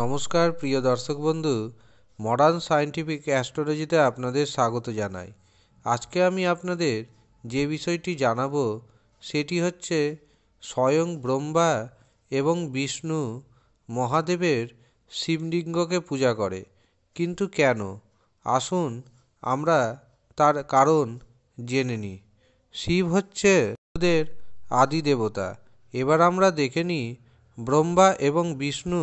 নমস্কার প্রিয় দর্শক বন্ধু মডার্ন সায়েন্টিফিক অ্যাস্ট্রোলজিতে আপনাদের স্বাগত জানাই আজকে আমি আপনাদের যে বিষয়টি জানাব সেটি হচ্ছে স্বয়ং ব্রহ্মা এবং বিষ্ণু মহাদেবের শিবলিঙ্গকে পূজা করে কিন্তু কেন আসুন আমরা তার কারণ জেনে নিই শিব হচ্ছে আদি দেবতা এবার আমরা দেখে নিই ব্রহ্মা এবং বিষ্ণু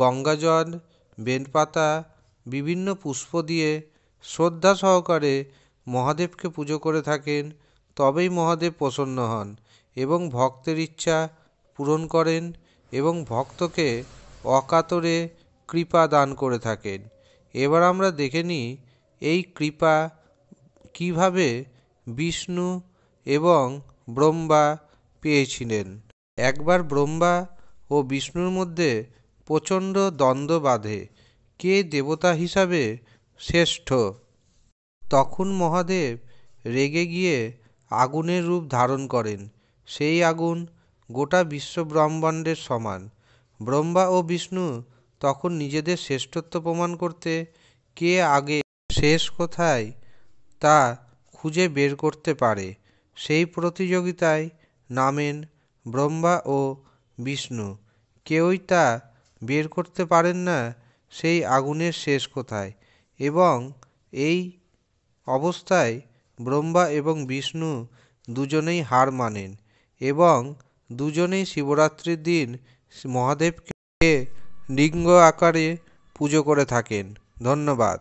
গঙ্গাজল বেনপাতা বিভিন্ন পুষ্প দিয়ে শ্রদ্ধা সহকারে মহাদেবকে পুজো করে থাকেন তবেই মহাদেব প্রসন্ন হন এবং ভক্তের ইচ্ছা পূরণ করেন এবং ভক্তকে অকাতরে কৃপা দান করে থাকেন এবার আমরা দেখে নিই এই কৃপা কিভাবে বিষ্ণু এবং ব্রহ্মা পেয়েছিলেন একবার ব্রহ্মা ও বিষ্ণুর মধ্যে প্রচণ্ড দ্বন্দ্ব বাধে কে দেবতা হিসাবে শ্রেষ্ঠ তখন মহাদেব রেগে গিয়ে আগুনের রূপ ধারণ করেন সেই আগুন গোটা বিশ্ব ব্রহ্মাণ্ডের সমান ব্রহ্মা ও বিষ্ণু তখন নিজেদের শ্রেষ্ঠত্ব প্রমাণ করতে কে আগে শেষ কোথায় তা খুঁজে বের করতে পারে সেই প্রতিযোগিতায় নামেন ব্রহ্মা ও বিষ্ণু কেউই তা বের করতে পারেন না সেই আগুনের শেষ কোথায় এবং এই অবস্থায় ব্রহ্মা এবং বিষ্ণু দুজনেই হার মানেন এবং দুজনেই শিবরাত্রির দিন মহাদেবকে লিঙ্গ আকারে পুজো করে থাকেন ধন্যবাদ